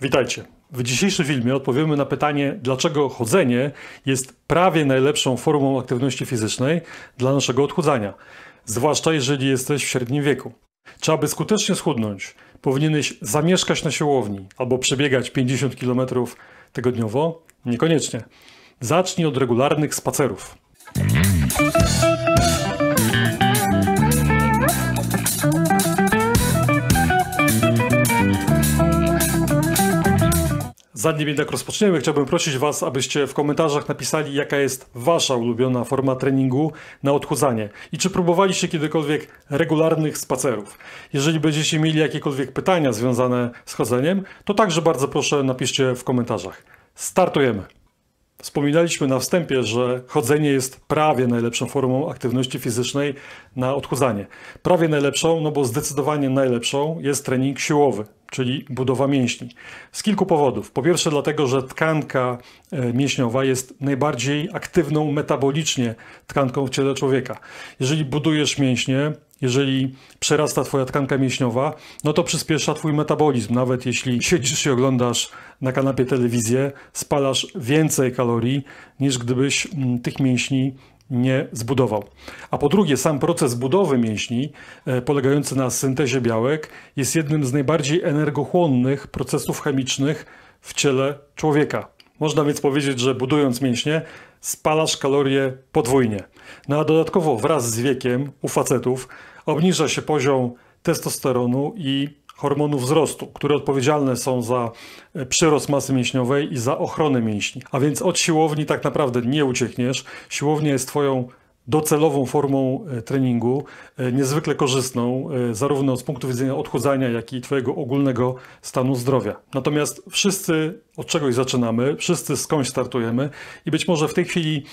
Witajcie. W dzisiejszym filmie odpowiemy na pytanie, dlaczego chodzenie jest prawie najlepszą formą aktywności fizycznej dla naszego odchudzania, zwłaszcza jeżeli jesteś w średnim wieku. Czy aby skutecznie schudnąć, powinieneś zamieszkać na siłowni albo przebiegać 50 km tygodniowo? Niekoniecznie. Zacznij od regularnych spacerów. Zanim jednak rozpoczniemy, chciałbym prosić Was, abyście w komentarzach napisali, jaka jest Wasza ulubiona forma treningu na odchudzanie i czy próbowaliście kiedykolwiek regularnych spacerów. Jeżeli będziecie mieli jakiekolwiek pytania związane z chodzeniem, to także bardzo proszę napiszcie w komentarzach. Startujemy! Wspominaliśmy na wstępie, że chodzenie jest prawie najlepszą formą aktywności fizycznej na odchudzanie. Prawie najlepszą, no bo zdecydowanie najlepszą jest trening siłowy, czyli budowa mięśni. Z kilku powodów. Po pierwsze, dlatego, że tkanka e, mięśniowa jest najbardziej aktywną metabolicznie tkanką w ciele człowieka. Jeżeli budujesz mięśnie, jeżeli przerasta Twoja tkanka mięśniowa, no to przyspiesza Twój metabolizm. Nawet jeśli siedzisz i oglądasz na kanapie telewizję, spalasz więcej kalorii niż gdybyś mm, tych mięśni nie zbudował. A po drugie, sam proces budowy mięśni, e, polegający na syntezie białek, jest jednym z najbardziej energochłonnych procesów chemicznych w ciele człowieka. Można więc powiedzieć, że budując mięśnie, spalasz kalorie podwójnie. No a dodatkowo wraz z wiekiem u facetów obniża się poziom testosteronu i hormonów wzrostu, które odpowiedzialne są za e, przyrost masy mięśniowej i za ochronę mięśni. A więc od siłowni tak naprawdę nie uciekniesz. Siłownia jest Twoją docelową formą e, treningu, e, niezwykle korzystną, zarówno z punktu widzenia odchudzania, jak i Twojego ogólnego stanu zdrowia. Natomiast wszyscy od czegoś zaczynamy, wszyscy skądś startujemy i być może w tej chwili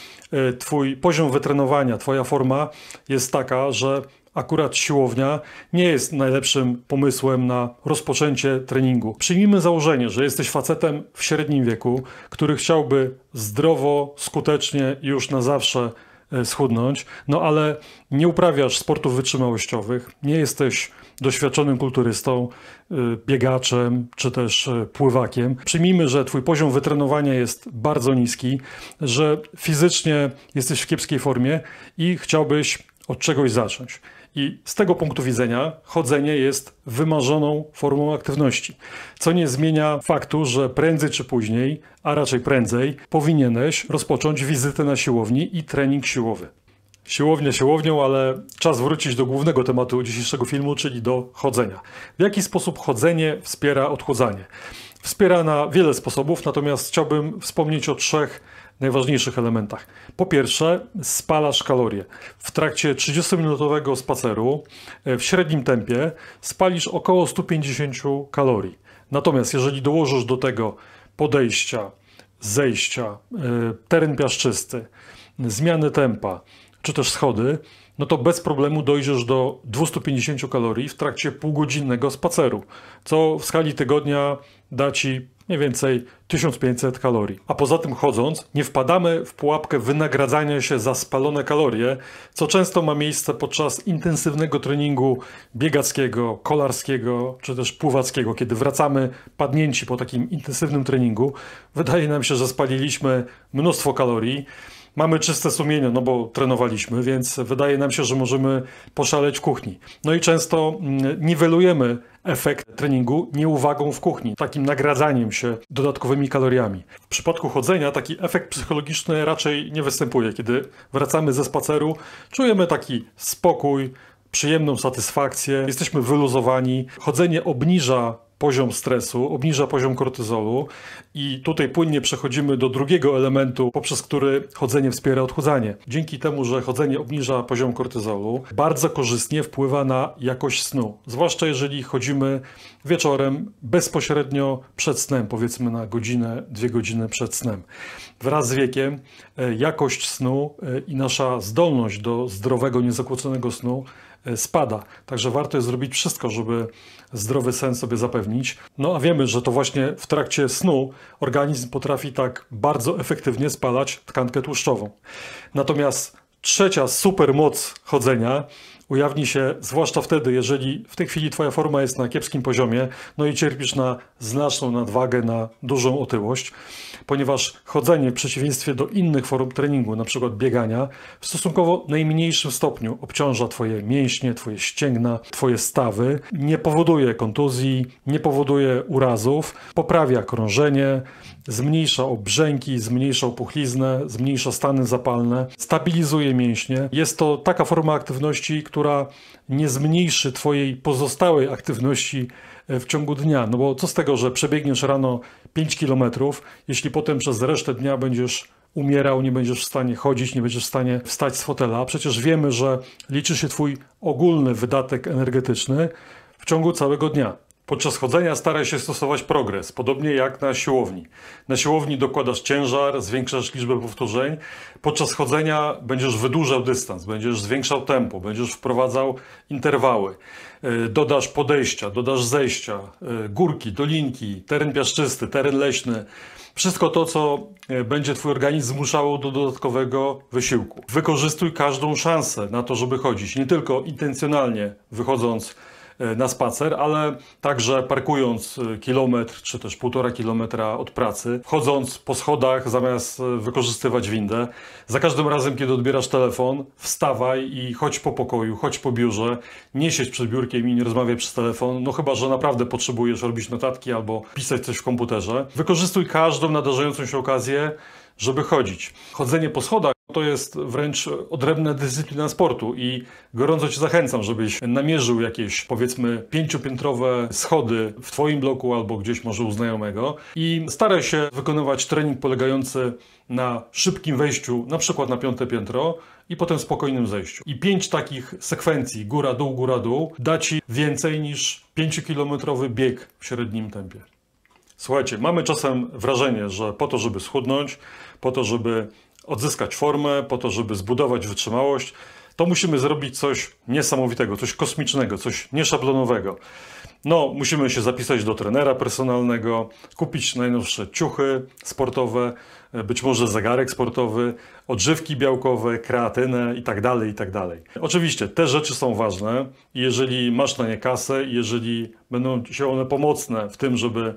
Twój poziom wytrenowania, Twoja forma jest taka, że akurat siłownia nie jest najlepszym pomysłem na rozpoczęcie treningu. Przyjmijmy założenie, że jesteś facetem w średnim wieku, który chciałby zdrowo, skutecznie już na zawsze e, schudnąć, no ale nie uprawiasz sportów wytrzymałościowych, nie jesteś doświadczonym kulturystą, e, biegaczem czy też e, pływakiem. Przyjmijmy, że twój poziom wytrenowania jest bardzo niski, że fizycznie jesteś w kiepskiej formie i chciałbyś od czegoś zacząć. I z tego punktu widzenia chodzenie jest wymarzoną formą aktywności, co nie zmienia faktu, że prędzej czy później, a raczej prędzej, powinieneś rozpocząć wizytę na siłowni i trening siłowy. Siłownia siłownią, ale czas wrócić do głównego tematu dzisiejszego filmu, czyli do chodzenia. W jaki sposób chodzenie wspiera odchudzanie? Wspiera na wiele sposobów, natomiast chciałbym wspomnieć o trzech najważniejszych elementach. Po pierwsze, spalasz kalorie. W trakcie 30-minutowego spaceru e, w średnim tempie spalisz około 150 kalorii. Natomiast jeżeli dołożysz do tego podejścia, zejścia, e, teren piaszczysty, zmiany tempa czy też schody, no to bez problemu dojdziesz do 250 kalorii w trakcie półgodzinnego spaceru, co w skali tygodnia da ci mniej więcej 1500 kalorii. A poza tym chodząc, nie wpadamy w pułapkę wynagradzania się za spalone kalorie, co często ma miejsce podczas intensywnego treningu biegackiego, kolarskiego czy też pływackiego. Kiedy wracamy padnięci po takim intensywnym treningu, wydaje nam się, że spaliliśmy mnóstwo kalorii mamy czyste sumienie, no bo trenowaliśmy, więc wydaje nam się, że możemy poszaleć w kuchni. No i często mm, niwelujemy efekt treningu nieuwagą w kuchni, takim nagradzaniem się dodatkowymi kaloriami. W przypadku chodzenia taki efekt psychologiczny raczej nie występuje. Kiedy wracamy ze spaceru, czujemy taki spokój, przyjemną satysfakcję, jesteśmy wyluzowani. Chodzenie obniża poziom stresu, obniża poziom kortyzolu i tutaj płynnie przechodzimy do drugiego elementu, poprzez który chodzenie wspiera odchudzanie. Dzięki temu, że chodzenie obniża poziom kortyzolu, bardzo korzystnie wpływa na jakość snu, zwłaszcza jeżeli chodzimy wieczorem bezpośrednio przed snem, powiedzmy na godzinę, dwie godziny przed snem. Wraz z wiekiem e, jakość snu e, i nasza zdolność do zdrowego, niezakłóconego snu E, spada. Także warto jest zrobić wszystko, żeby zdrowy sen sobie zapewnić. No a wiemy, że to właśnie w trakcie snu organizm potrafi tak bardzo efektywnie spalać tkankę tłuszczową. Natomiast trzecia super moc chodzenia ujawni się, zwłaszcza wtedy, jeżeli w tej chwili Twoja forma jest na kiepskim poziomie, no i cierpisz na znaczną nadwagę, na dużą otyłość, ponieważ chodzenie w przeciwieństwie do innych form treningu, np. biegania, w stosunkowo najmniejszym stopniu obciąża Twoje mięśnie, Twoje ścięgna, Twoje stawy, nie powoduje kontuzji, nie powoduje urazów, poprawia krążenie, zmniejsza obrzęki, zmniejsza opuchliznę, zmniejsza stany zapalne, stabilizuje mięśnie. Jest to taka forma aktywności, która nie zmniejszy Twojej pozostałej aktywności e, w ciągu dnia. No bo co z tego, że przebiegniesz rano 5 km, jeśli potem przez resztę dnia będziesz umierał, nie będziesz w stanie chodzić, nie będziesz w stanie wstać z fotela. Przecież wiemy, że liczy się Twój ogólny wydatek energetyczny w ciągu całego dnia. Podczas chodzenia staraj się stosować progres, podobnie jak na siłowni. Na siłowni dokładasz ciężar, zwiększasz liczbę powtórzeń. Podczas chodzenia będziesz wydłużał dystans, będziesz zwiększał tempo, będziesz wprowadzał interwały. E, dodasz podejścia, dodasz zejścia, e, górki, dolinki, teren piaszczysty, teren leśny. Wszystko to, co e, będzie Twój organizm zmuszało do dodatkowego wysiłku. Wykorzystuj każdą szansę na to, żeby chodzić, nie tylko intencjonalnie wychodząc E, na spacer, ale także parkując e, kilometr czy też półtora kilometra od pracy, chodząc po schodach zamiast e, wykorzystywać windę. Za każdym razem, kiedy odbierasz telefon, wstawaj i chodź po pokoju, chodź po biurze, nie siedź przed biurkiem i nie rozmawiaj przez telefon, no chyba, że naprawdę potrzebujesz robić notatki albo pisać coś w komputerze. Wykorzystuj każdą nadarzającą się okazję, żeby chodzić. Chodzenie po schodach to jest wręcz odrębna dyscyplina sportu i gorąco Cię zachęcam, żebyś namierzył jakieś powiedzmy pięciopiętrowe schody w Twoim bloku albo gdzieś może u znajomego i staraj się wykonywać trening polegający na szybkim wejściu, na przykład na piąte piętro i potem spokojnym zejściu. I pięć takich sekwencji, góra, dół, góra, dół, da Ci więcej niż pięciokilometrowy bieg w średnim tempie. Słuchajcie, mamy czasem wrażenie, że po to, żeby schudnąć, po to, żeby odzyskać formę, po to, żeby zbudować wytrzymałość, to musimy zrobić coś niesamowitego, coś kosmicznego, coś nieszablonowego. No, musimy się zapisać do trenera personalnego, kupić najnowsze ciuchy sportowe, e, być może zegarek sportowy, odżywki białkowe, kreatynę itd., tak itd. Tak Oczywiście te rzeczy są ważne i jeżeli masz na nie kasę, jeżeli będą się one pomocne w tym, żeby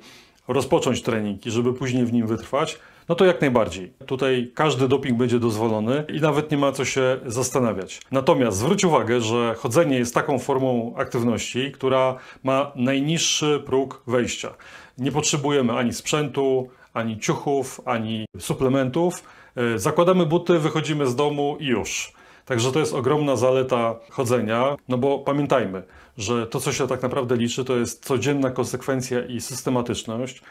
rozpocząć trening i żeby później w nim wytrwać, no to jak najbardziej. Tutaj każdy doping będzie dozwolony i nawet nie ma co się zastanawiać. Natomiast zwróć uwagę, że chodzenie jest taką formą aktywności, która ma najniższy próg wejścia. Nie potrzebujemy ani sprzętu, ani ciuchów, ani suplementów. E, zakładamy buty, wychodzimy z domu i już. Także to jest ogromna zaleta chodzenia, no bo pamiętajmy, że to, co się tak naprawdę liczy, to jest codzienna konsekwencja i systematyczność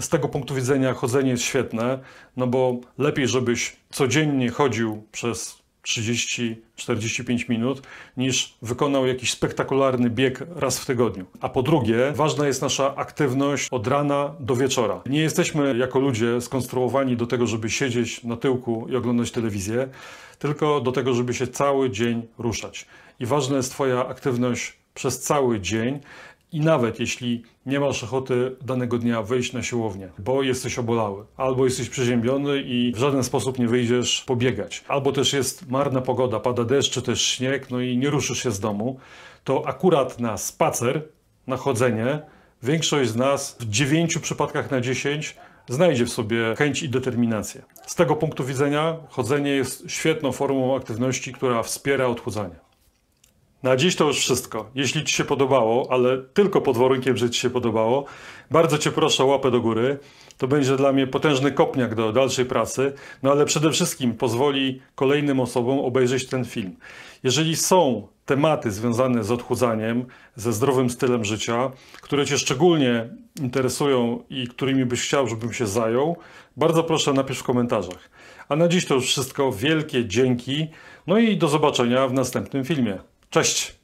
z tego punktu widzenia chodzenie jest świetne, no bo lepiej, żebyś codziennie chodził przez 30-45 minut, niż wykonał jakiś spektakularny bieg raz w tygodniu. A po drugie, ważna jest nasza aktywność od rana do wieczora. Nie jesteśmy jako ludzie skonstruowani do tego, żeby siedzieć na tyłku i oglądać telewizję, tylko do tego, żeby się cały dzień ruszać. I ważna jest Twoja aktywność przez cały dzień i nawet jeśli nie masz ochoty danego dnia wyjść na siłownię, bo jesteś obolały, albo jesteś przeziębiony i w żaden sposób nie wyjdziesz pobiegać, albo też jest marna pogoda, pada deszcz czy też śnieg, no i nie ruszysz się z domu, to akurat na spacer, na chodzenie, większość z nas w 9 przypadkach na 10 znajdzie w sobie chęć i determinację. Z tego punktu widzenia chodzenie jest świetną formą aktywności, która wspiera odchudzanie. Na dziś to już wszystko. Jeśli Ci się podobało, ale tylko pod warunkiem, że Ci się podobało, bardzo Cię proszę o łapę do góry. To będzie dla mnie potężny kopniak do dalszej pracy, no ale przede wszystkim pozwoli kolejnym osobom obejrzeć ten film. Jeżeli są tematy związane z odchudzaniem, ze zdrowym stylem życia, które Cię szczególnie interesują i którymi byś chciał, żebym się zajął, bardzo proszę napisz w komentarzach. A na dziś to już wszystko. Wielkie dzięki. No i do zobaczenia w następnym filmie. Cześć!